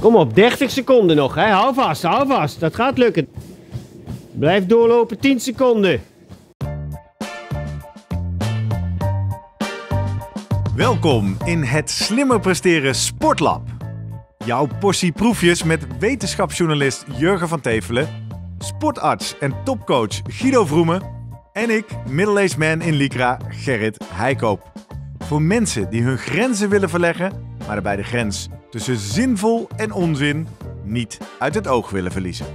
Kom op, 30 seconden nog. Hè? Hou vast, hou vast. Dat gaat lukken. Blijf doorlopen, 10 seconden. Welkom in het Slimmer Presteren Sportlab. Jouw portie proefjes met wetenschapsjournalist Jurgen van Tevelen, sportarts en topcoach Guido Vroemen en ik, middle-aged man in Lycra, Gerrit Heikoop. Voor mensen die hun grenzen willen verleggen maar bij de grens tussen zinvol en onzin niet uit het oog willen verliezen.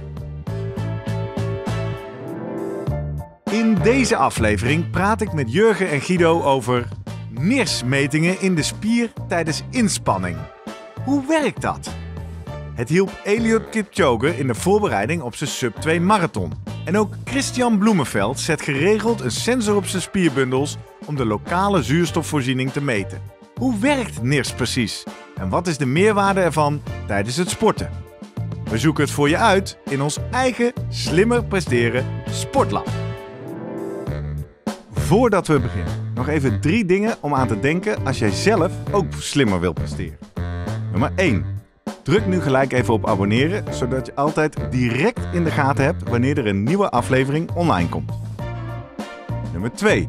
In deze aflevering praat ik met Jurgen en Guido over NIRS-metingen in de spier tijdens inspanning. Hoe werkt dat? Het hielp Eliud Kipchoge in de voorbereiding op zijn sub 2 marathon. En ook Christian Bloemenveld zet geregeld een sensor op zijn spierbundels om de lokale zuurstofvoorziening te meten. Hoe werkt NIRS precies? En wat is de meerwaarde ervan tijdens het sporten? We zoeken het voor je uit in ons eigen Slimmer Presteren Sportlab. Voordat we beginnen, nog even drie dingen om aan te denken als jij zelf ook slimmer wilt presteren. Nummer 1. Druk nu gelijk even op abonneren, zodat je altijd direct in de gaten hebt wanneer er een nieuwe aflevering online komt. Nummer 2.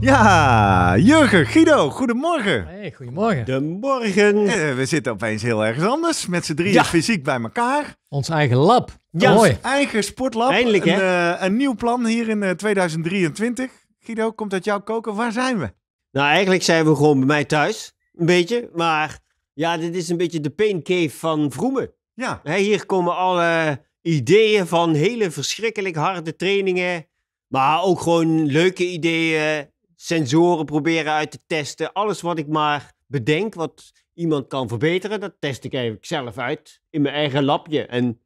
Ja, Jurgen, Guido, goedemorgen. Hey, goedemorgen. De morgen. Eh, we zitten opeens heel ergens anders, met z'n drieën fysiek bij elkaar. Ons eigen lab. Ja. Mooi. Eigen sportlab. Eindelijk, een, eh, een nieuw plan hier in 2023. Eh, Guido, komt uit jouw koken. Waar zijn we? Nou, eigenlijk zijn we gewoon bij mij thuis. Een beetje. Maar ja, dit is een beetje de pain cave van Vroemen. Ja, hier komen alle ideeën van hele verschrikkelijk harde trainingen. Maar ook gewoon leuke ideeën sensoren proberen uit te testen. Alles wat ik maar bedenk, wat iemand kan verbeteren, dat test ik eigenlijk zelf uit in mijn eigen labje. En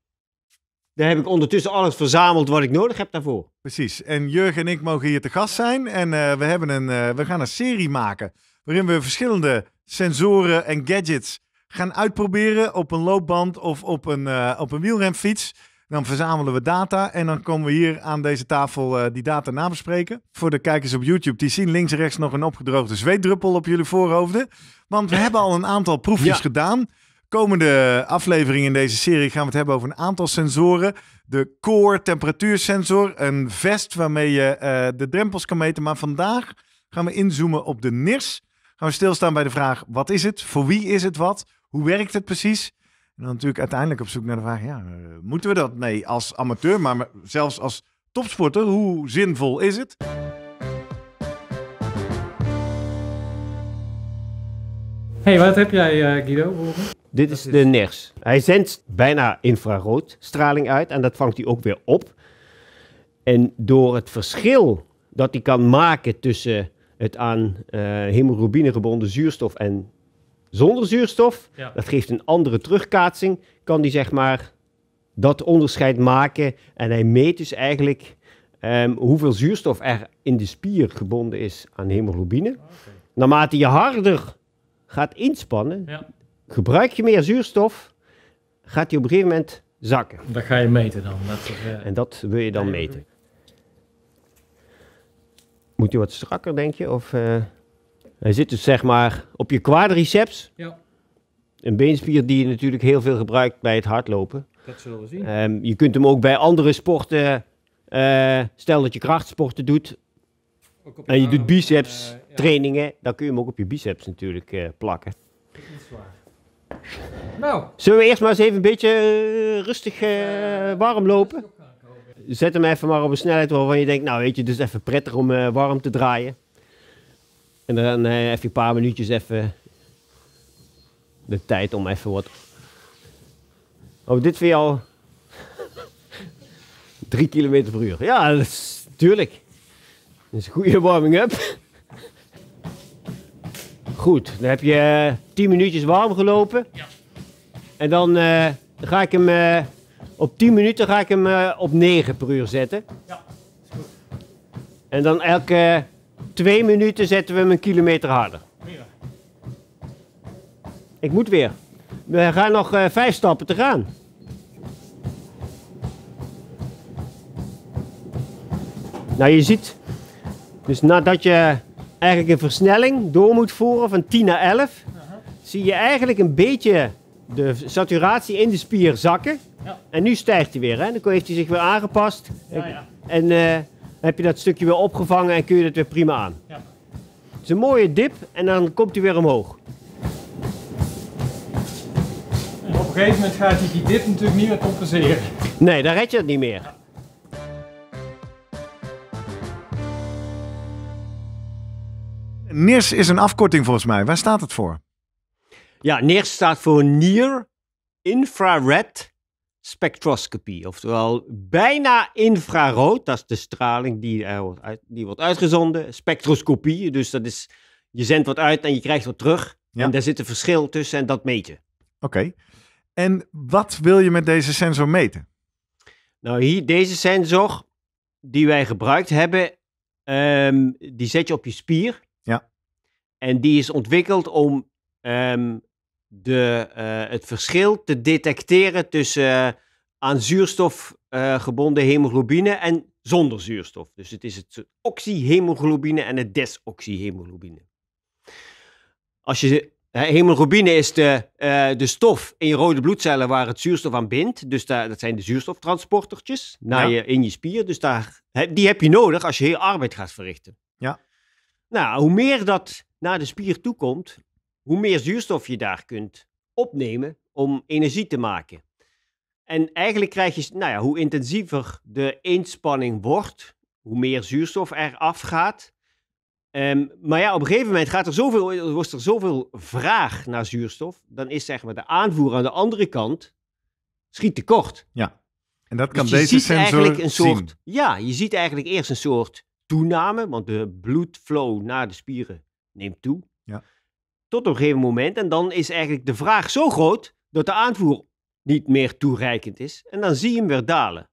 daar heb ik ondertussen alles verzameld wat ik nodig heb daarvoor. Precies. En Jurgen en ik mogen hier te gast zijn. En eh, we, hebben een, eh, we gaan een serie maken waarin we verschillende sensoren en gadgets gaan uitproberen op een loopband of op een, uh, op een wielrenfiets. Dan verzamelen we data en dan komen we hier aan deze tafel eh, die data nabespreken. Voor de kijkers op YouTube, die zien links en rechts nog een opgedroogde zweetdruppel op jullie voorhoofden. Want we hebben al een aantal proefjes gedaan. Komende aflevering in deze serie gaan we het hebben over een aantal sensoren. De core temperatuursensor, een vest waarmee je eh, de drempels kan meten. Maar vandaag gaan we inzoomen op de NIRS. Gaan we stilstaan bij de vraag, wat is het? Voor wie is het wat? Hoe werkt het precies? dan natuurlijk uiteindelijk op zoek naar de vraag, ja, eh, moeten we dat? Nee, als amateur, maar zelfs als topsporter, hoe zinvol is het? Hey, wat heb jij, eh, Guido? Dit is, de NERS. Hij zendt bijna infraroodstraling uit en dat vangt hij ook weer op. En door het verschil dat hij kan maken tussen het aan uh, hemoglobine gebonden zuurstof en zonder zuurstof. Dat geeft een andere terugkaatsing. Kan die zeg maar dat onderscheid maken. En hij meet dus eigenlijk ehm, hoeveel zuurstof er in de spier gebonden is aan hemoglobine. Ah, Naarmate je harder gaat inspannen, gebruik je meer zuurstof, gaat die op een gegeven moment zakken. Dat ga je meten dan. Dat eh, En dat wil je dan meten. Moet je wat strakker, denk je? Of, eh? Hij zit dus zeg maar op je quadriceps. Ja. Een beenspier die je natuurlijk heel veel gebruikt bij het hardlopen. Dat zullen we zien. Ehm, je kunt hem ook bij andere sporten, eh, stel dat je krachtsporten doet. Ook op en je doet biceps eh, trainingen, dan kun je hem ook op je biceps natuurlijk eh, plakken. zwaar. Nou. Zullen we eerst maar eens even een beetje rustig warm lopen? Zet hem even maar op een snelheid waarvan je denkt, nou weet je, het is even prettig om warm te draaien. En dan uh, even een paar minuutjes even de tijd om even wat... Oh, dit vind je al... 3 km per uur. Ja, dat is tuurlijk. Dat is een goede warming-up. Goed, dan heb je 10 eh, minuutjes warm gelopen. Ja. En dan uh, ga ik hem uh, op 10 minuten ga ik hem uh, op 9 per uur zetten. Ja, is goed. En dan elke twee minuten zetten we hem een kilometer harder. Ik moet weer. We gaan nog eh, vijf stappen te gaan. Nou, je ziet, dus nadat je eigenlijk een versnelling door moet voeren van 10 naar 11, zie je eigenlijk een beetje de saturatie in de spier zakken. Ja. En nu stijgt hij weer. Hè? Dan heeft hij zich weer aangepast. En eh, heb je dat stukje weer opgevangen en kun je dat weer prima aan. Ja. Het is een mooie dip en dan komt hij weer omhoog. En op een gegeven moment gaat hij die dip natuurlijk niet meer compenseren. Nee, dan red je het niet meer. NIRS is een afkorting volgens mij. Waar staat het voor? Ja, NIRS staat voor Near Infrared spectroscopie, oftewel bijna infrarood, dat is de straling die, er wordt, die wordt uitgezonden. Spectroscopie, dus dat is, je zendt wat uit en je krijgt wat terug. Ja. En daar zit een verschil tussen en dat meet je. Oké. En wat wil je met deze sensor meten? Nou, hier, deze sensor die wij gebruikt hebben, ehm, die zet je op je spier. Ja. En die is ontwikkeld om ehm, de, eh, het verschil te detecteren tussen eh, aan zuurstof eh, gebonden hemoglobine en zonder zuurstof. Dus het is het oxyhemoglobine en het desoxyhemoglobine. Als je Hemoglobine is de, de stof in je rode bloedcellen waar het zuurstof aan bindt. Dus daar, dat zijn de zuurstoftransportertjes naar je, in je spier. Dus daar, die heb je nodig als je heel arbeid gaat verrichten. Ja. Nou, hoe meer dat naar de spier toe komt, hoe meer zuurstof je daar kunt opnemen om energie te maken. En eigenlijk krijg je, nou ja, hoe intensiever de inspanning wordt, hoe meer zuurstof er afgaat. Ehm, maar ja, op een gegeven moment gaat er zoveel, was er zoveel vraag naar zuurstof, dan is zeg maar de aanvoer aan de andere kant schiet tekort. Ja, en dat dus kan dus deze sensor eigenlijk een soort, zien. Ja, je ziet eigenlijk eerst een soort toename, want de bloedflow naar de spieren neemt toe. Ja. Tot een gegeven moment. En dan is eigenlijk de vraag zo groot dat de aanvoer niet meer toereikend is. En dan zie je hem weer dalen.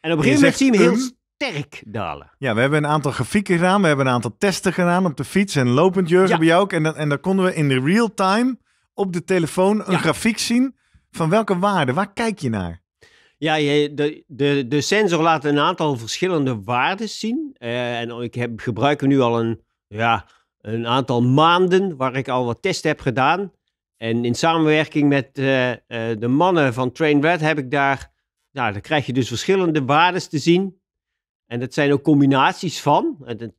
En op een gegeven moment zie je hem heel sterk dalen. Ja, we hebben een aantal grafieken gedaan. We hebben een aantal testen gedaan op de fiets en lopend Jurgen bij jou ook. En, dan en dan konden we in de real time op de telefoon een grafiek zien van welke waarde. Waar kijk je naar? Ja, de, de, de sensor laat een aantal verschillende waarden zien. Eh, en ik heb, gebruik nu al een, ja, een aantal maanden waar ik al wat testen heb gedaan. En in samenwerking met eh, eh, de mannen van Train Red, heb ik daar, nou, dan krijg je dus verschillende waarden te zien. En dat zijn ook combinaties van. Ehm,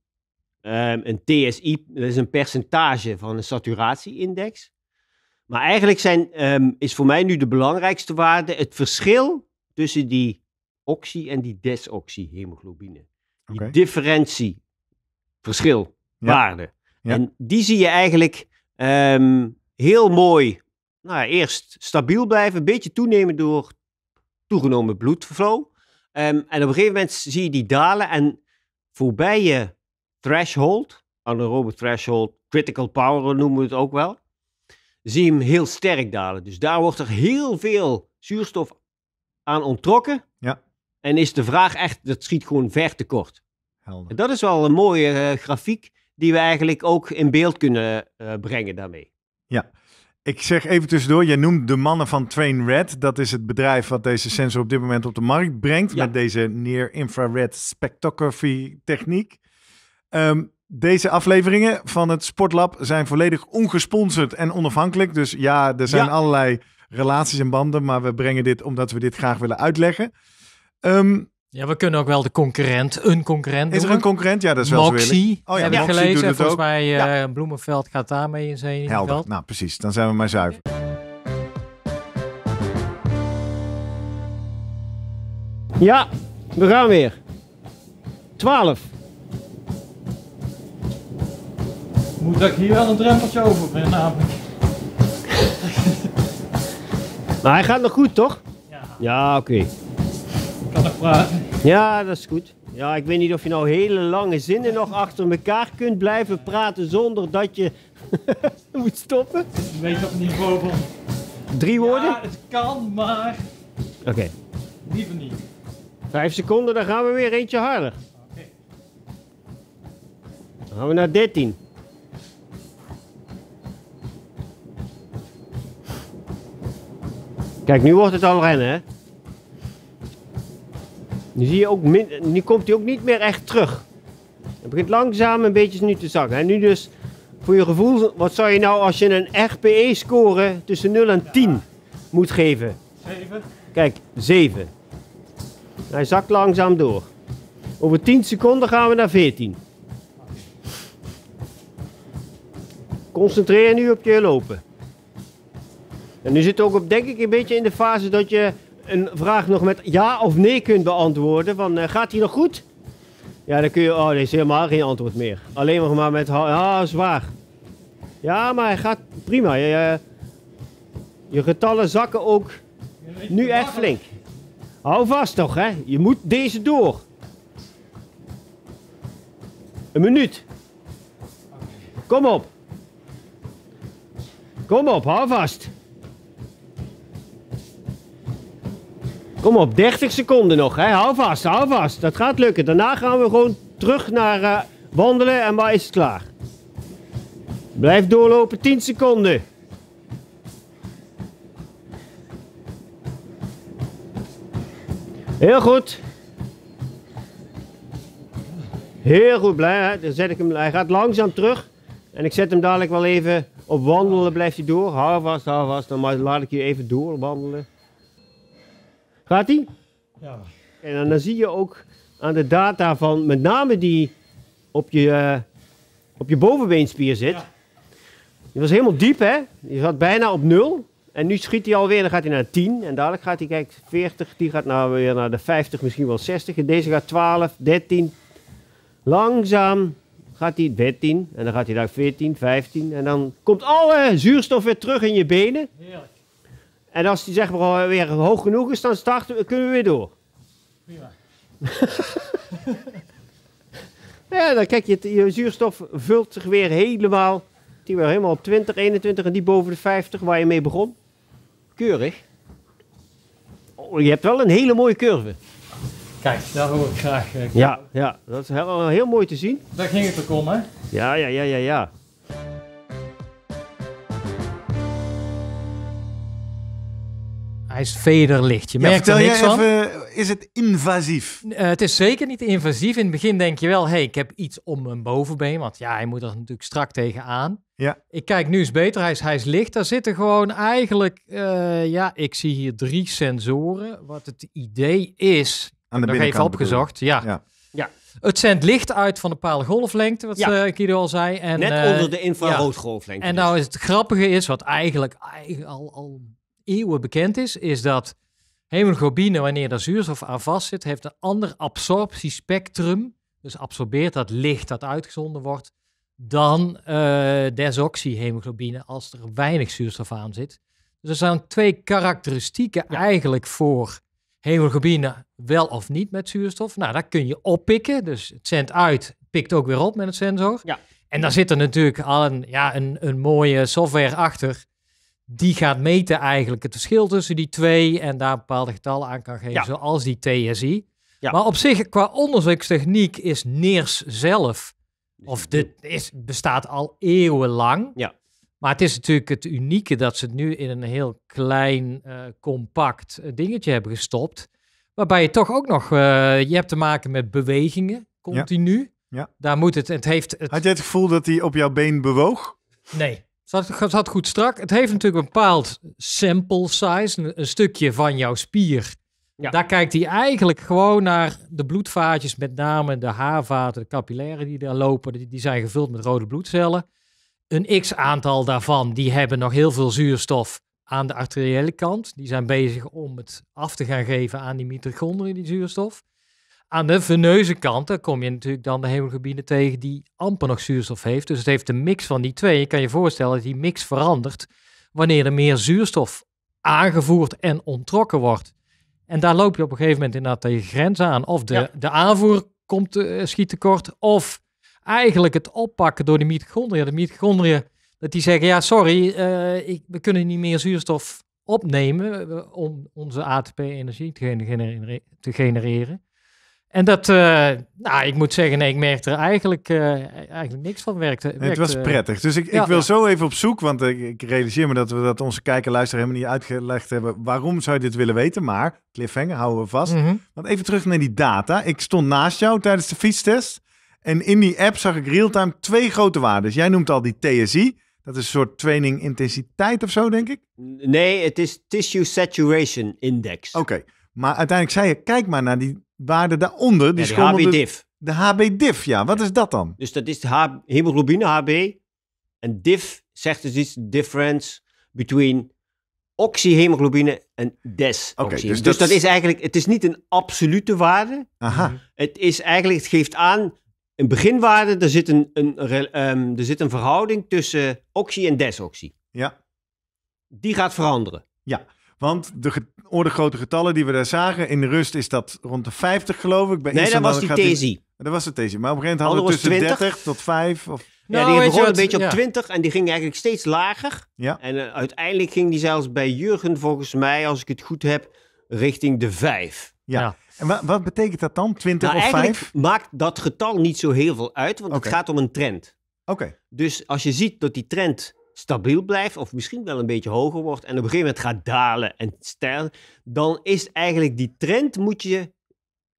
een, een TSI, dat is een percentage van een saturatieindex. Maar eigenlijk zijn, ehm, is voor mij nu de belangrijkste waarde het verschil tussen die oxy- en die desoxyhemoglobine. Die differentie verschil waarde en die zie je eigenlijk ehm, heel mooi, nou, eerst stabiel blijven, een beetje toenemen door toegenomen bloedflow. Ehm, en op een gegeven moment zie je die dalen en voorbij je threshold, anaerobe threshold, critical power noemen we het ook wel, zie je hem heel sterk dalen. Dus daar wordt er heel veel zuurstof aan ontrokken. Ja. En is de vraag echt, dat schiet gewoon ver tekort. Helder. En dat is wel een mooie eh, grafiek die we eigenlijk ook in beeld kunnen eh, brengen daarmee. Ja, ik zeg even tussendoor, jij noemt de mannen van Red. Dat is het bedrijf wat deze mhm. sensor op dit moment op de markt brengt met deze near-infrared spectrography techniek. Ehm, deze afleveringen van het Sportlab zijn volledig ongesponsord en onafhankelijk. Dus ja, er zijn allerlei relaties en banden, maar we brengen dit omdat we dit graag willen uitleggen. Um, ja, we kunnen ook wel de concurrent, een concurrent Is er een concurrent? Ja, dat is wel Moxie, oh, ja, heb ik gelezen. Doet Volgens ook. mij eh, ja. Bloemenveld gaat daarmee in zijn Helder, nou precies. Dan zijn we maar zuiver. Ja, we gaan weer. 12. Moet ik hier wel een drempeltje over ben namelijk. Maar hij gaat nog goed, toch? Ja, ja oké. Ja, dat is goed. Ja, ik weet niet of je nou hele lange zinnen nog achter elkaar kunt blijven praten zonder dat je moet stoppen. een weet op niveau van... Drie woorden? Ja, het kan, maar... Oké. Liever niet. Vijf seconden, dan gaan we weer eentje harder. Oké. Dan gaan we naar 13. Kijk, nu wordt het al rennen, hè? Nu ook, min, komt hij ook niet meer echt terug. Het begint langzaam een beetje nu te zakken. En nu dus, voor je gevoel, wat zou je nou als je een RPE-score tussen 0 en 10 moet geven? 7. Kijk, 7. Hij zakt langzaam door. Over 10 seconden gaan we naar 14. Concentreer nu op je lopen. En nu zit ook op, denk ik, een beetje in de fase dat je een vraag nog met ja of nee kunt beantwoorden. Van, eh, gaat die nog goed? Ja, dan kun je... Oh, er is helemaal geen antwoord meer. Alleen nog maar met... Ja, zwaar. Ja, maar hij gaat prima. je, je getallen zakken ook nu echt flink. Hou vast toch, hè. Je moet deze door. Een minuut. Kom op. Kom op, hou vast. Kom op, 30 seconden nog. Hè? Hou vast, hou vast. Dat gaat lukken. Daarna gaan we gewoon terug naar eh, wandelen en waar is het klaar. Blijf doorlopen, 10 seconden. Heel goed. Heel goed, blij. Hè? Dan zet ik hem, hij gaat langzaam terug. En ik zet hem dadelijk wel even op wandelen. Blijf je door. Hou vast, hou vast. Dan laat ik je even door wandelen. Gaat ie? Ja. En dan, zie je ook aan de data van met name die op je, eh, op je bovenbeenspier zit. Ja. Die was helemaal diep, hè? Die zat bijna op nul. En nu schiet hij alweer, dan gaat hij naar 10. En dadelijk gaat hij, kijk, 40. Die gaat nou weer naar de 50, misschien wel 60. En deze gaat 12, 13. Langzaam gaat hij 13. En dan gaat hij naar 14, 15. En dan komt alle zuurstof weer terug in je benen. Heerlijk. En als die zeg maar weer hoog genoeg is, dan starten we, kunnen we weer door. Prima. ja, dan kijk je, je zuurstof vult zich weer helemaal. Die weer helemaal op 20, 21 en die boven de 50 waar je mee begon. Keurig. Oh, je hebt wel een hele mooie curve. Kijk, daar hoor ik graag. Eh, ja, ja, dat is heel, heel mooi te zien. Daar ging het ook om, hè? Ja, ja, ja, ja, ja. hij is vederlicht. Je ja, niks van. Even, eh, is het invasief? Eh, het is zeker niet invasief. In het begin denk je wel, hey, ik heb iets om mijn bovenbeen. Want ja, hij moet er natuurlijk strak tegenaan. Ja. Ik kijk nu eens beter, hij is, hij is licht. Daar zitten gewoon eigenlijk, eh, ja, ik zie hier drie sensoren. Wat het idee is, Aan de nog even opgezocht. ja. ja. ja. Het zendt licht uit van een bepaalde golflengte, wat ja. Guido al zei. En, Net onder de infraroodgolflengte. Ja. En dus. nou is het grappige is, wat eigenlijk, eigenlijk al, al eeuwen bekend is, is dat hemoglobine, wanneer er zuurstof aan vast zit, heeft een ander absorptiespectrum, dus absorbeert dat licht dat uitgezonden wordt, dan eh, desoxyhemoglobine als er weinig zuurstof aan zit. Dus er zijn twee karakteristieken eigenlijk voor hemoglobine wel of niet met zuurstof. Nou, dat kun je oppikken. Dus het zendt uit, pikt ook weer op met het sensor. Ja. En daar zit er natuurlijk al een, ja, een, een mooie software achter die gaat meten eigenlijk het verschil tussen die twee en daar bepaalde getallen aan kan geven, zoals die TSI. Maar op zich, qua onderzoekstechniek, is NIRS zelf, dus of dit is, bestaat al eeuwenlang. Ja. Maar het is natuurlijk het unieke dat ze het nu in een heel klein, eh, compact eh, dingetje hebben gestopt. Waarbij je toch ook nog, eh, je hebt te maken met bewegingen, continu. Ja. Daar moet het, het heeft... Het... Had je het gevoel dat hij op jouw been bewoog? Nee. Zat, zat goed strak. Het heeft natuurlijk een bepaald sample size, een, stukje van jouw spier. Daar kijkt hij eigenlijk gewoon naar de bloedvaatjes, met name de haarvaten, de capillaren die daar lopen, die, die zijn gevuld met rode bloedcellen. Een x aantal daarvan, die hebben nog heel veel zuurstof aan de arteriële kant. Die zijn bezig om het af te gaan geven aan die mitochondriën, die zuurstof. Aan de veneuze kant, daar kom je natuurlijk dan de hemelgebieden tegen die amper nog zuurstof heeft. Dus het heeft een mix van die twee. Je kan je voorstellen dat die mix verandert wanneer er meer zuurstof aangevoerd en ontrokken wordt. En daar loop je op een gegeven moment inderdaad tegen grenzen aan. Of de, de aanvoer komt, eh, schiet tekort, of eigenlijk het oppakken door de mitochondriën. De mitochondriën, dat die zeggen, ja sorry, eh, ik, we kunnen niet meer zuurstof opnemen eh, om onze ATP-energie te, te genereren. En dat, eh, nou, ik moet zeggen, nee, ik merkte er eigenlijk, eh, eigenlijk niks van. Werkte, werkte, het was eh, prettig. Dus ik, ik wil zo even op zoek, want ik realiseer me dat we dat onze kijker luister helemaal niet uitgelegd hebben. Waarom zou je dit willen weten? Maar, cliffhanger, houden we vast. Mhm. Want even terug naar die data. Ik stond naast jou tijdens de fietstest. En in die app zag ik real-time twee grote waarden. Jij noemt al die TSI. Dat is een soort training intensiteit of zo, denk ik? Nee, het is Tissue Saturation Index. Oké. Maar uiteindelijk zei je, kijk maar naar die waarde daaronder. Die ja, de HB-diff. De HB-diff, ja. Wat is dat dan? Dus dat is de hemoglobine, HB. En DIF zegt dus iets, difference between oxyhemoglobine en desoxy. Okay, dus, dus dat... is eigenlijk, het is niet een absolute waarde. Aha. Mhm. Het is eigenlijk, het geeft aan, een beginwaarde, er zit een, een, ehm, er zit een verhouding tussen oxy en desoxy. Ja. Die gaat veranderen. Ja. Want de orde grote getallen die we daar zagen, in de rust is dat rond de 50 geloof ik. Bij nee, dat was die thesie. Dat was de thesie. Maar op een gegeven moment hadden we tussen 30 tot 5 of... Ja, die nou, begon een beetje op 20 en die ging eigenlijk steeds lager. Ja. En eh, uiteindelijk ging die zelfs bij Jurgen, volgens mij, als ik het goed heb, richting de 5. Ja. ja. En wat betekent dat dan, 20 nou, of 5? maakt dat getal niet zo heel veel uit, want het gaat om een trend. Oké. Dus als je ziet dat die trend stabiel blijft of misschien wel een beetje hoger wordt en op een gegeven moment gaat dalen en stijgen, dan is eigenlijk die trend moet je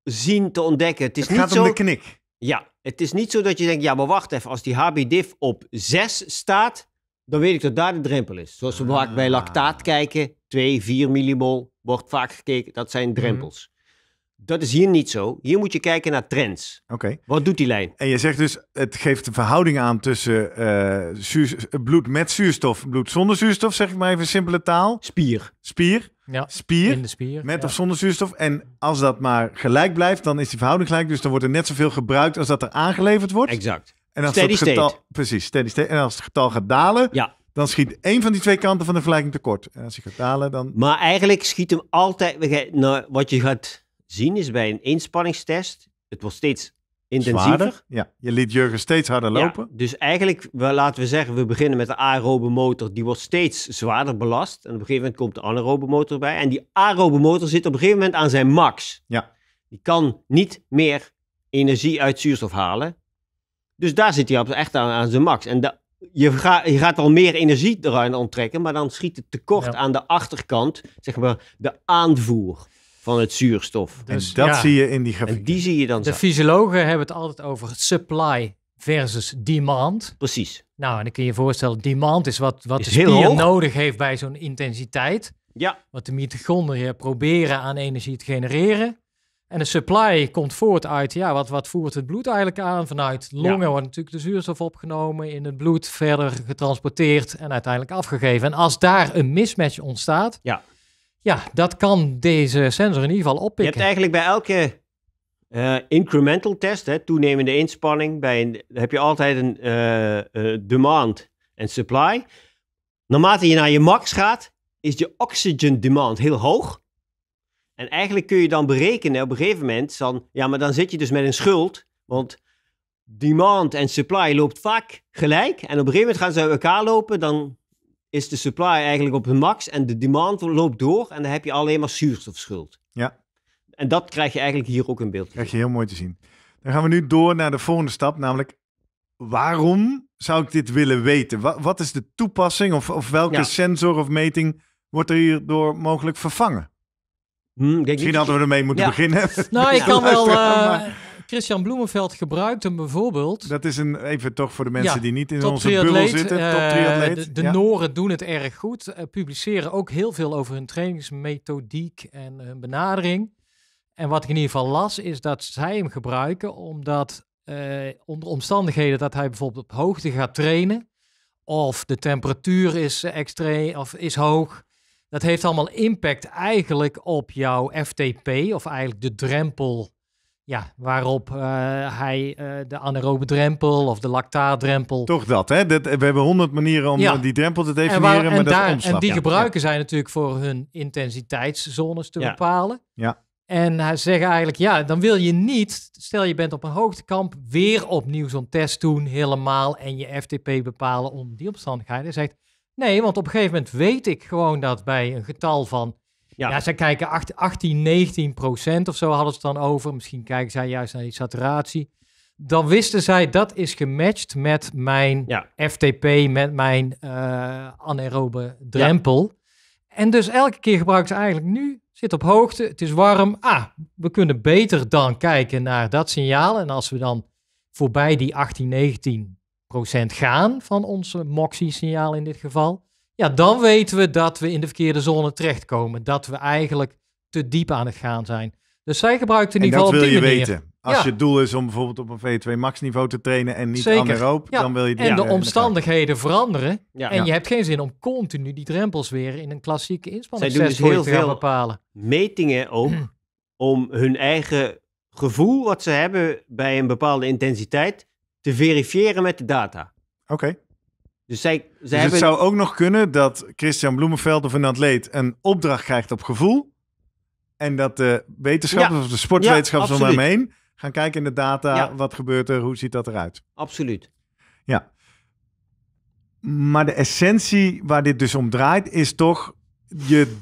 zien te ontdekken. Het, is niet gaat zo... de knik. Ja, het is niet zo dat je denkt, ja maar wacht even, als die hb op 6 staat, dan weet ik dat daar de drempel is. Zoals we ah. vaak bij lactaat kijken, 2, 4 millimol wordt vaak gekeken, dat zijn drempels. Dat is hier niet zo. Hier moet je kijken naar trends. Oké. Wat doet die lijn? En je zegt dus, het geeft de verhouding aan tussen eh, zuur, bloed met zuurstof, bloed zonder zuurstof, zeg ik maar even simpele taal. Spier. Spier. Ja, spier, in de spier. Met of zonder zuurstof. En als dat maar gelijk blijft, dan is die verhouding gelijk. Dus dan wordt er net zoveel gebruikt als dat er aangeleverd wordt. Exact. En als het getal, Precies, steady state. En als het getal gaat dalen, dan schiet één van die twee kanten van de vergelijking tekort. En als hij gaat dalen, dan... Maar eigenlijk schiet hem altijd... Nou, wat je gaat zien is bij een inspanningstest, het wordt steeds intensiever. ja, je liet Jurgen steeds harder lopen. dus eigenlijk, laten we zeggen, we beginnen met de aerobe motor. Die wordt steeds zwaarder belast. En op een gegeven moment komt de anaerobe motor bij. En die aerobe motor zit op een gegeven moment aan zijn max. Ja. Die kan niet meer energie uit zuurstof halen. Dus daar zit hij echt aan, aan zijn max. En je, je, gaat al meer energie eruit onttrekken, maar dan schiet het tekort aan de achterkant, zeg maar de aanvoer van het zuurstof. Dus, dat zie je in die grafiek. En die zie je dan De fysiologen hebben het altijd over supply versus demand. Precies. Nou, en dan kun je je voorstellen, demand is wat, wat is de spier nodig heeft bij zo'n intensiteit. Ja. Wat de mitochondriën proberen aan energie te genereren. En de supply komt voort uit, ja, wat, wat voert het bloed eigenlijk aan? Vanuit longen wordt natuurlijk de zuurstof opgenomen, in het bloed verder getransporteerd en uiteindelijk afgegeven. En als daar een mismatch ontstaat, ja ja, dat kan deze sensor in ieder geval oppikken. Je hebt eigenlijk bij elke eh, incremental test, hè, toenemende inspanning, bij heb je altijd een eh, eh, demand en supply. Naarmate je naar je max gaat, is je oxygen demand heel hoog. En eigenlijk kun je dan berekenen op een gegeven moment, dan, ja, maar dan zit je dus met een schuld, want demand en supply loopt vaak gelijk. En op een gegeven moment gaan ze uit elkaar lopen, dan is de supply eigenlijk op hun max en de demand loopt door en dan heb je alleen maar zuurstofschuld. Ja. En dat krijg je eigenlijk hier ook in beeld. Krijg je heel mooi te zien. Dan gaan we nu door naar de volgende stap, namelijk waarom zou ik dit willen weten? Wat, is de toepassing of, of welke sensor of meting wordt er hierdoor mogelijk vervangen? Hmm, Misschien hadden we ermee moeten beginnen. Nou, ik kan wel. Eh, Christian Bloemenveld gebruikt hem bijvoorbeeld. Dat is een, even toch voor de mensen die niet in onze bubbel zitten. Uh, top eh, triatleet. De, Noren doen het erg goed. Eh, publiceren ook heel veel over hun trainingsmethodiek en hun benadering. En wat ik in ieder geval las, is dat zij hem gebruiken omdat eh, onder omstandigheden dat hij bijvoorbeeld op hoogte gaat trainen. Of de temperatuur is extreem of is hoog. Dat heeft allemaal impact eigenlijk op jouw FTP, of eigenlijk de drempel ja, waarop eh, hij eh, de anaerobe drempel of de lactaatdrempel... Toch dat, hè? we hebben honderd manieren om eh, die drempel te definiëren. En, maar dat en die gebruiken zij natuurlijk voor hun intensiteitszones te bepalen. Ja. En hij zegt eigenlijk, ja, dan wil je niet, stel je bent op een hoogtekamp, weer opnieuw zo'n test doen helemaal en je FTP bepalen om die omstandigheden. Hij zegt, nee, want op een gegeven moment weet ik gewoon dat bij een getal van ja, ja zij kijken 18, 19 procent of zo hadden ze dan over. Misschien kijken zij juist naar die saturatie. Dan wisten zij dat is gematcht met mijn FTP, met mijn eh, anaerobe drempel. En dus elke keer gebruiken ze eigenlijk nu, zit op hoogte, het is warm. Ah, we kunnen beter dan kijken naar dat signaal. En als we dan voorbij die 18, 19 procent gaan van onze moxie signaal in dit geval, ja, dan weten we dat we in de verkeerde zone terechtkomen. Dat we eigenlijk te diep aan het gaan zijn. Dus zij gebruikt in ieder geval. Dat wil je weten. Als je je doel is om bijvoorbeeld op een V2 max niveau te trainen en niet Zeker. de ja. dan wil je die En de omstandigheden veranderen. En je hebt geen zin om continu die drempels weer in een klassieke inspanning Zij doen dus heel te veel bepalen. metingen ook om hun eigen gevoel wat ze hebben bij een bepaalde intensiteit te verifiëren met de data. Oké. Dus, zij, zij dus hebben... het zou ook nog kunnen dat Christian Bloemenveld of een atleet een opdracht krijgt op gevoel. En dat de wetenschappers of de sportwetenschappers om hem heen gaan kijken in de data. Wat gebeurt er? Hoe ziet dat eruit? Absoluut. Ja. Maar de essentie waar dit dus om draait is toch je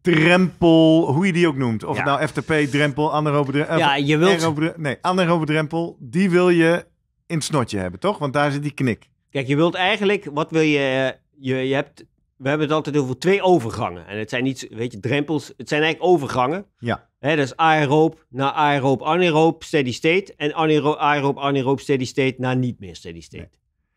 drempel, hoe je die ook noemt. Of nou FTP, drempel, anaerobe drempel. Ja, je wilt... nee, anaerobe drempel, die wil je in het snotje hebben, toch? Want daar zit die knik. Kijk, je wilt eigenlijk, wat wil je, eh, je, je hebt, we hebben het altijd over twee overgangen. En het zijn niet, weet je, drempels, het zijn eigenlijk overgangen. Ja. Dat is aeroop naar aeroop, anaeroop, steady state. En aeroop, anaeroop, steady state naar niet meer steady state.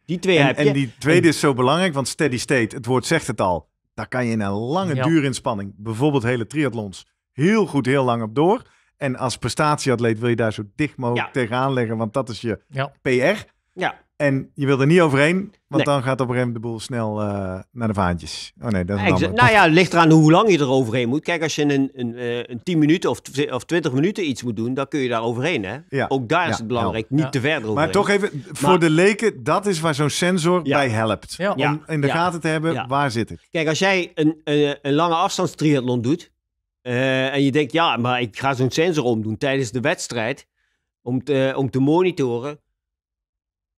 Die twee en, heb je. En die tweede is zo belangrijk, want steady state, het woord zegt het al. Daar kan je in een lange duur inspanning. bijvoorbeeld hele triathlons, heel goed heel lang op door. En als prestatieatleet wil je daar zo dicht mogelijk ja. tegenaan leggen, want dat is je ja. PR. Ja. En je wil er niet overheen, want dan gaat op een gegeven de boel snel eh, naar de vaantjes. Oh nee, dat is een Nou ja, het ligt eraan hoe lang je er overheen moet. Kijk, als je een, een, eh, een 10 minuten of, of 20 minuten iets moet doen, dan kun je daar overheen. Hè? Ook daar is het belangrijk, niet te ver overheen. Maar toch even, voor de leken, dat is waar zo'n sensor bij helpt. Om in de gaten te hebben, waar zit ik. Kijk, als jij een, een, een lange doet, eh, en je denkt, ja, maar ik ga zo'n sensor omdoen tijdens de wedstrijd, om om te monitoren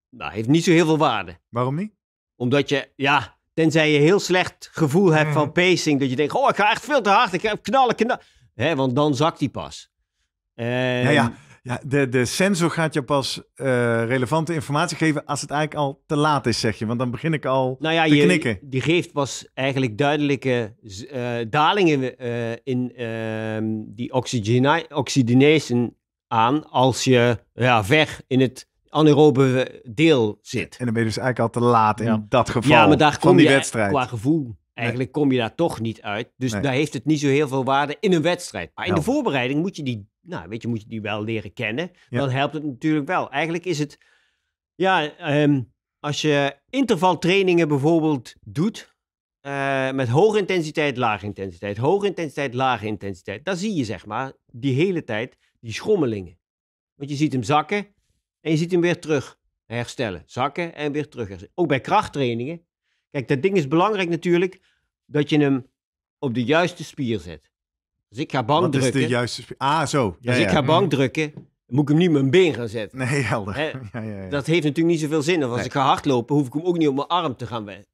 nou, heeft niet zo heel veel waarde. Waarom niet? Omdat je, ja, tenzij je heel slecht gevoel hebt van hmm. pacing. Dat je denkt, oh, ik ga echt veel te hard. Ik heb knallen, knallen. Hè, want dan zakt die pas. En... Ja, ja. ja de, de sensor gaat je pas eh, relevante informatie geven als het eigenlijk al te laat is, zeg je. Want dan begin ik al nou te je, knikken. Die geeft pas eigenlijk duidelijke eh, dalingen eh, in ehm, die oxygenation aan als je ja, ver in het anaerobe deel zit. En dan ben je dus eigenlijk al te laat in dat geval ja, maar daar van kom je, Qua gevoel, eigenlijk kom je daar toch niet uit. Dus daar heeft het niet zo heel veel waarde in een wedstrijd. Maar in de voorbereiding moet je die, nou, weet je, moet je die wel leren kennen. Dan helpt het natuurlijk wel. Eigenlijk is het, ja, ehm, als je intervaltrainingen bijvoorbeeld doet, eh, met hoge intensiteit, lage intensiteit, hoge intensiteit, lage intensiteit, dan zie je zeg maar die hele tijd die schommelingen. Want je ziet hem zakken, en je ziet hem weer terug herstellen. Zakken en weer terug herstellen. Ook bij krachttrainingen. Kijk, dat ding is belangrijk natuurlijk dat je hem op de juiste spier zet. Dus ik ga bank drukken. is de juiste spier. Ah, zo. als dus ik ga bank mm. drukken, moet ik hem niet op mijn been gaan zetten. Nee, helder. Ja, dat heeft natuurlijk niet zoveel zin. Of als ik ga hardlopen, hoef ik hem ook niet op mijn arm te gaan wetten.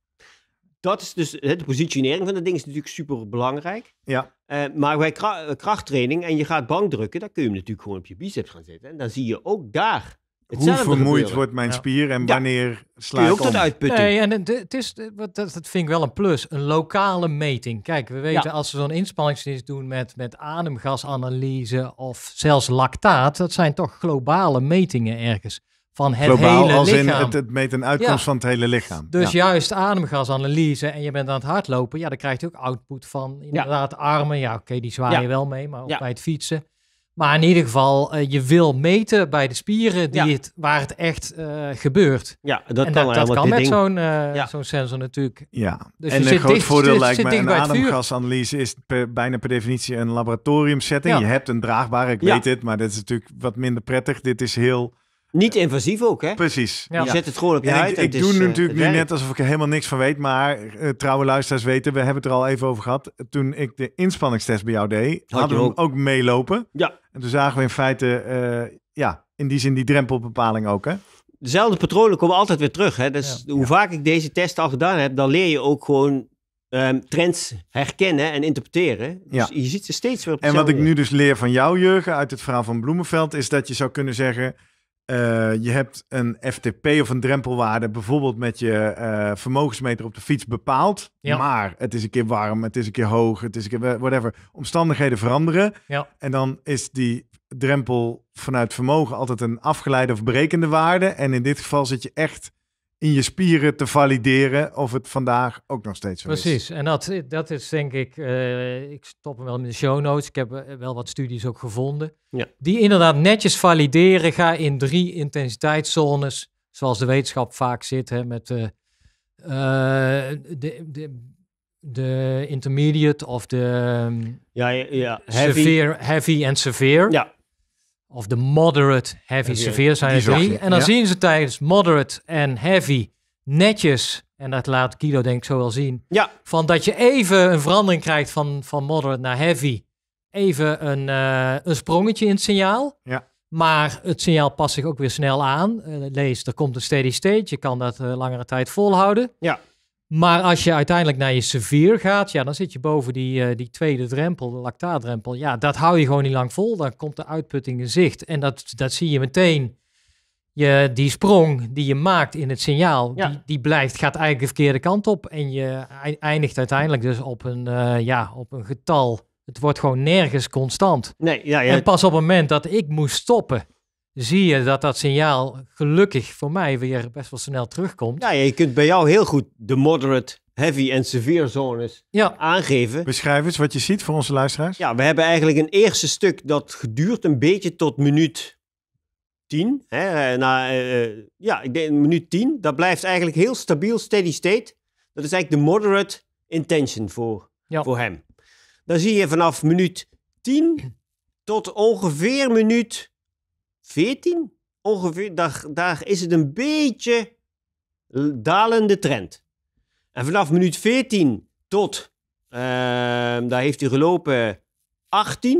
Dat is dus, de positionering van dat ding is natuurlijk super belangrijk. Ja. Eh, maar bij eh, krachttraining en je gaat bank drukken, dan kun je hem natuurlijk gewoon op je biceps gaan zetten. En dan zie je ook daar hoe vermoeid wordt mijn spier en wanneer sla ik ook tot uitputting. Nee, en het is, dat, dat vind ik wel een plus, een lokale meting. Kijk, we weten als we zo'n inspanningsdienst doen met, met ademgasanalyse of zelfs lactaat, dat zijn toch globale metingen ergens van het Globaal, hele als In het, meet een uitkomst van het hele lichaam. Dus juist ademgasanalyse en je bent aan het hardlopen, ja, dan krijg je ook output van inderdaad armen. Ja, oké, okay, die zwaaien wel mee, maar ook bij het fietsen. Maar in ieder geval, eh, je wil meten bij de spieren die het, waar het echt eh, gebeurt. Ja, dat kan, dat kan met zo'n eh, zo'n sensor natuurlijk. Ja, dus en een groot dicht, voordeel lijkt me, een ademgasanalyse is bijna per definitie een laboratoriumsetting. Ja. Je hebt een draagbare, ik weet het, maar dat is natuurlijk wat minder prettig. Dit is heel niet invasief ook, hè? Precies. Ja. Je zet het gewoon op je Ja, Ik, doe eh, natuurlijk nu net alsof ik er helemaal niks van weet. Maar eh, trouwe luisteraars weten, we hebben het er al even over gehad. Toen ik de inspanningstest bij jou deed, Had hadden we ook. ook meelopen. Ja. En toen zagen we in feite, eh, ja, in die zin die drempelbepaling ook, hè? Dezelfde patronen komen altijd weer terug. Hè? Dus hoe vaak ik deze test al gedaan heb, dan leer je ook gewoon ehm, trends herkennen en interpreteren. Dus ja. je ziet ze steeds weer op En wat ik nu dus leer van jou, Jurgen uit het verhaal van Bloemenveld... is dat je zou kunnen zeggen... Eh, je hebt een FTP of een drempelwaarde bijvoorbeeld met je eh, vermogensmeter op de fiets bepaald. Maar het is een keer warm, het is een keer hoog, het is een keer whatever. Omstandigheden veranderen. En dan is die drempel vanuit vermogen altijd een afgeleide of berekende waarde. En in dit geval zit je echt in je spieren te valideren of het vandaag ook nog steeds Precies. is. Precies, en dat, dat is denk ik, eh, ik stop hem wel in de show notes, ik heb eh, wel wat studies ook gevonden, ja. die inderdaad netjes valideren, ga in drie intensiteitszones, zoals de wetenschap vaak zit, hè, met eh, de, de, de intermediate of de ehm, ja, ja, heavy. Severe, heavy en severe. Ja, of de moderate heavy, severe zijn er drie. En dan zien ze tijdens moderate en heavy netjes, en dat laat Kilo, denk ik zo wel zien, ja. van dat je even een verandering krijgt van, van moderate naar heavy. Even een, eh, een sprongetje in het signaal. Ja. Maar het signaal past zich ook weer snel aan. Eh, lees, er komt een steady state. Je kan dat eh, langere tijd volhouden. Ja. Maar als je uiteindelijk naar je severe gaat, ja, dan zit je boven die, eh, die tweede drempel, de lactaatdrempel. Ja, dat hou je gewoon niet lang vol. Dan komt de uitputting in zicht. En dat, dat zie je meteen. Je, die sprong die je maakt in het signaal, die, die blijft, gaat eigenlijk de verkeerde kant op. En je eindigt uiteindelijk dus op een, eh, ja, op een getal. Het wordt gewoon nergens constant. Nee, ja, ja. En pas op het moment dat ik moest stoppen, zie je dat dat signaal gelukkig voor mij weer best wel snel terugkomt. Ja, je kunt bij jou heel goed de moderate, heavy en severe zones aangeven. Beschrijf eens wat je ziet voor onze luisteraars. Ja, we hebben eigenlijk een eerste stuk dat geduurt een beetje tot minuut 10. Hè, na, eh, eh, ja, ik denk minuut tien. Dat blijft eigenlijk heel stabiel, steady state. Dat is eigenlijk de moderate intention voor, voor hem. Dan zie je vanaf minuut 10 tot ongeveer minuut 14 ongeveer, daar, daar is het een beetje dalende trend. En vanaf minuut 14 tot, ehm, daar heeft hij gelopen 18.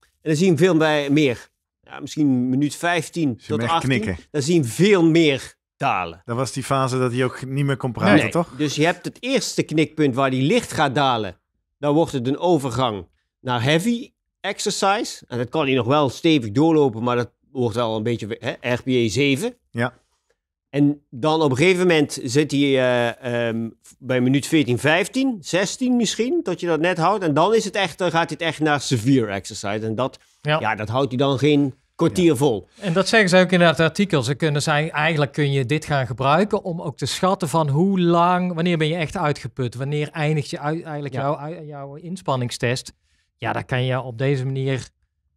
En dan zien we veel meer. Ja, misschien minuut 15 tot 18. Dan zien we veel meer dalen. Dat was die fase dat hij ook niet meer kon praten, toch? Dus je hebt het eerste knikpunt waar die licht gaat dalen. Dan wordt het een overgang naar heavy exercise. En dat kan hij nog wel stevig doorlopen, maar dat wordt wel een beetje hè, RPA 7. Ja. En dan op een gegeven moment zit hij eh, ehm, bij minuut 14, 15, 16 misschien, dat je dat net houdt. En dan, is het echt, dan gaat hij het echt naar severe exercise. En dat, ja. dat houdt hij dan geen kwartier vol. En dat zeggen ze ook in het artikel. Ze kunnen zijn, eigenlijk kun je dit gaan gebruiken om ook te schatten van hoe lang, wanneer ben je echt uitgeput? Wanneer eindigt je eigenlijk jouw inspanningstest? Ja, dat kan je op deze manier.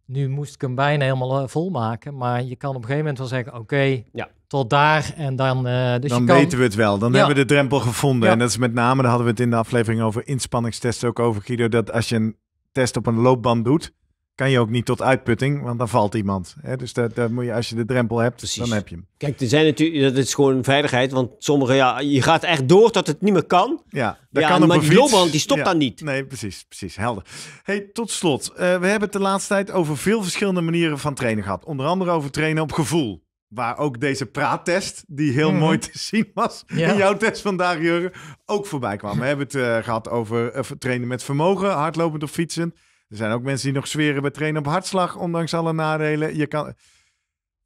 Nu moest ik hem bijna helemaal eh, volmaken. Maar je kan op een gegeven moment wel zeggen: oké, ja. tot daar. En dan. Eh, dus dan weten we het wel. Dan hebben we de drempel gevonden. En dat is met name, daar hadden we het in de aflevering over inspanningstesten ook over, Guido. Dat als je een test op een loopband doet kan je ook niet tot uitputting, want dan valt iemand. Hè? Dus dat, dat, moet je, als je de drempel hebt, dan heb je hem. Kijk, er zijn natuurlijk, dat is gewoon veiligheid, want sommige, ja, je gaat echt door tot het niet meer kan. Ja, ja, maar die loopband die stopt dan niet. Nee, precies, precies, helder. Hey, tot slot, eh, we hebben het de laatste tijd over veel verschillende manieren van trainen gehad. Onder andere over trainen op gevoel. Waar ook deze praattest, die heel mhm. mooi te zien was ja. in jouw test vandaag, Jurgen, ook voorbij kwam. We hebben het eh, gehad over eh, trainen met vermogen, hardlopend of fietsen. Er zijn ook mensen die nog zweren bij trainen op hartslag, ondanks alle nadelen. Je kan...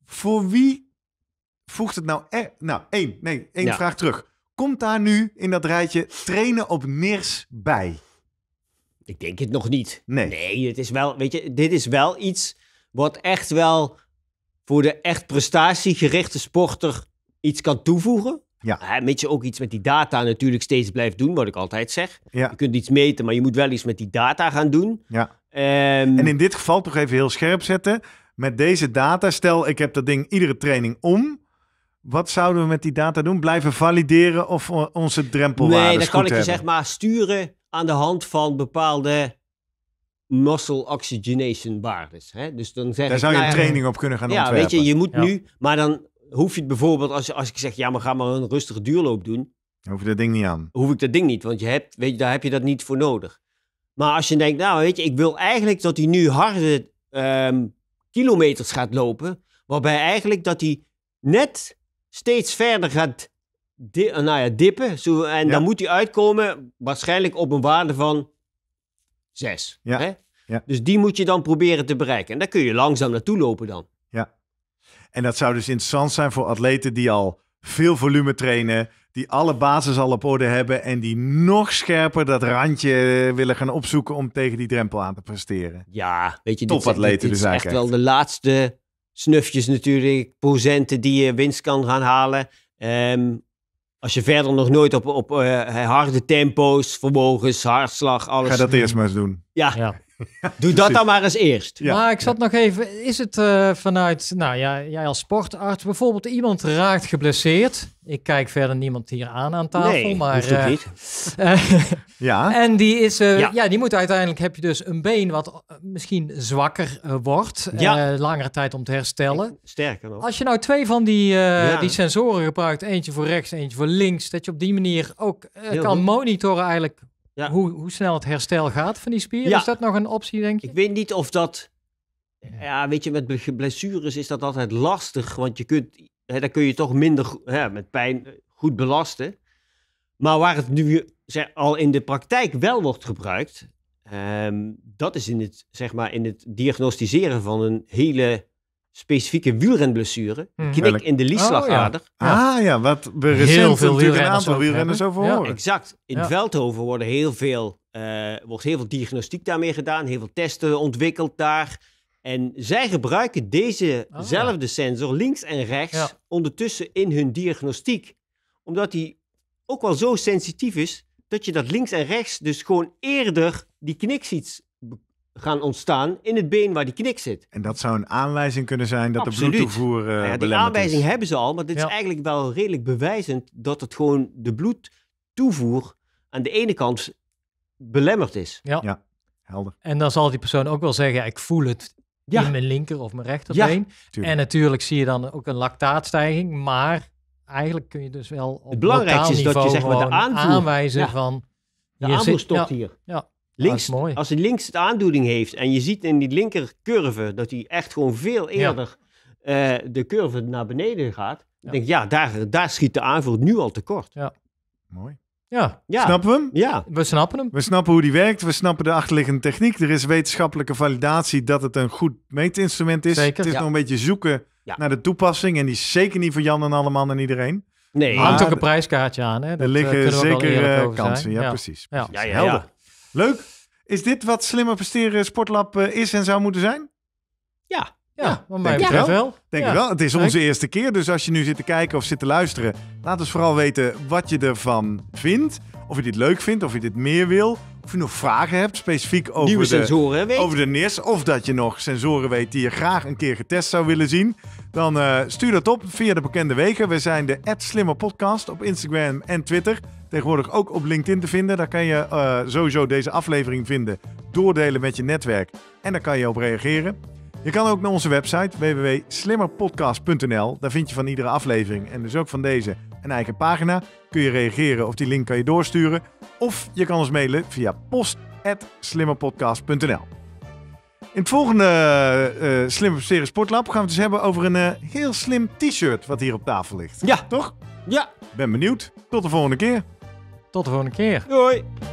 Voor wie voegt het nou... E nou, één, nee, één vraag terug. Komt daar nu in dat rijtje trainen op neers bij? Ik denk het nog niet. Nee. Nee, het is wel, weet je, dit is wel iets wat echt wel voor de echt prestatiegerichte sporter iets kan toevoegen. Ja. Met je ook iets met die data natuurlijk steeds blijft doen, wat ik altijd zeg. Je kunt iets meten, maar je moet wel iets met die data gaan doen. Ja. Ehm, en in dit geval toch even heel scherp zetten. Met deze data, stel ik heb dat ding iedere training om. Wat zouden we met die data doen? Blijven valideren of onze drempelwaarde? Nee, dan kan ik je zeg maar sturen aan de hand van bepaalde muscle oxygenation waardes. Hè? Dus dan zeg Daar zou je nou een training op kunnen gaan ja, ontwerpen. Ja, weet je, je moet nu... Maar dan hoef je het bijvoorbeeld, als, als ik zeg, ja, maar ga maar een rustige duurloop doen. Dan hoef je dat ding niet aan. Hoef ik dat ding niet, want je hebt, weet je, daar heb je dat niet voor nodig. Maar als je denkt, nou weet je, ik wil eigenlijk dat hij nu harde ehm, kilometers gaat lopen. Waarbij eigenlijk dat hij net steeds verder gaat di nou ja, dippen. Zo, en dan moet hij uitkomen waarschijnlijk op een waarde van 6. Hè? Ja. Dus die moet je dan proberen te bereiken. En daar kun je langzaam naartoe lopen dan. Ja. En dat zou dus interessant zijn voor atleten die al veel volume trainen, die alle basis al op orde hebben en die nog scherper dat randje eh, willen gaan opzoeken om tegen die drempel aan te presteren. Ja, weet je, dit, dit, dit dus is echt wel de laatste snufjes natuurlijk, procenten die je winst kan gaan halen. Ehm, als je verder nog nooit op, op eh, harde tempo's, vermogens, hartslag, alles... Ga dat eerst maar eens doen. Ja, ja. Doe dat dan maar eens eerst. Maar ik zat nog even, is het eh, vanuit, nou ja, jij als sportarts, bijvoorbeeld iemand raakt geblesseerd. Ik kijk verder niemand hier aan aan tafel, nee, maar... Uh, niet. ja. En die is, eh, ja. die moet uiteindelijk, heb je dus een been wat misschien zwakker wordt, ja. langere tijd om te herstellen. Sterker nog. Als je nou twee van die, die sensoren gebruikt, eentje voor rechts, eentje voor links, dat je op die manier ook kan monitoren eigenlijk ja. Hoe, hoe snel het herstel gaat van die spieren Is dat nog een optie, denk je? Ik weet niet of dat... Ja, weet je, met blessures is dat altijd lastig. Want je kunt, hè, dan kun je toch minder hè, met pijn eh, goed belasten. Maar waar het nu al in de praktijk wel wordt gebruikt... Ehm, dat is in het, zeg maar, in het diagnosticeren van een hele specifieke wielrenblessure. Knik mhm. in de liesslagader. Oh, ah ja, wat we recent veel natuurlijk een aantal wielrenners over horen. Ja. Exact. In Veldhoven worden heel veel, eh, wordt heel veel diagnostiek daarmee gedaan. Heel veel testen ontwikkeld daar. En zij gebruiken dezezelfde ah, sensor links en rechts ondertussen in hun diagnostiek. Omdat die ook wel zo sensitief is dat je dat links en rechts dus gewoon eerder die knik ziet gaan ontstaan in het been waar die knik zit. En dat zou een aanwijzing kunnen zijn dat de bloedtoevoer uh, eh, is. Nou ja, Die aanwijzing hebben ze al, maar dit is eigenlijk wel redelijk bewijzend dat het gewoon de bloedtoevoer aan de ene kant belemmerd is. Ja. ja. helder. En dan zal die persoon ook wel zeggen, ik voel het in mijn linker of mijn rechterbeen. en natuurlijk zie je dan ook een lactaatstijging, maar eigenlijk kun je dus wel op het belangrijkste is dat je de aanvoer, aanwijzen van de aanvoer stopt hier. Ja. Links, Als hij links de aandoening heeft en je ziet in die linkercurve dat hij echt gewoon veel eerder eh, de curve naar beneden gaat. Dan denk ik, ja, daar, daar schiet de aanvoer nu al tekort. Ja, mooi. Ja. ja. Snappen we hem? Ja. We snappen hem. We snappen hoe die werkt. We snappen de achterliggende techniek. Er is wetenschappelijke validatie dat het een goed meetinstrument is. Zeker, het is nog een beetje zoeken naar de toepassing. En die is zeker niet voor Jan en mannen en iedereen. Nee. hangt ook een prijskaartje aan. Hè? Dat, er eh, liggen zeker eh, kansen. Ja, precies. precies. Ja, helder. Leuk. Is dit wat slimmer presteren Sportlab eh, is en zou moeten zijn? Ja, ja, mij denk wel. Denk ik wel. Het is onze eerste keer, dus als je nu zit te kijken of zit te luisteren, laat ons vooral weten wat je ervan vindt. Of je dit leuk vindt, of je dit meer wil of je nog vragen hebt, specifiek over, Nieuwe de, sensoren, over de NIS. Of dat je nog sensoren weet die je graag een keer getest zou willen zien. Dan eh, stuur dat op via de bekende wegen. We zijn de Slimmer Podcast op Instagram en Twitter. Tegenwoordig ook op LinkedIn te vinden. Daar kan je uh, sowieso deze aflevering vinden. Doordelen met je netwerk. En daar kan je op reageren. Je kan ook naar onze website www.slimmerpodcast.nl. Daar vind je van iedere aflevering en dus ook van deze een eigen pagina. Kun je reageren of die link kan je doorsturen. Of je kan ons mailen via post.slimmerpodcast.nl. In het volgende uh, uh, eh, Slim Series Sportlab gaan we het eens dus hebben over een eh, heel slim t-shirt wat hier op tafel ligt. Ja. Toch? Ja. Ben benieuwd. Tot de volgende keer. Tot de volgende keer. Doei.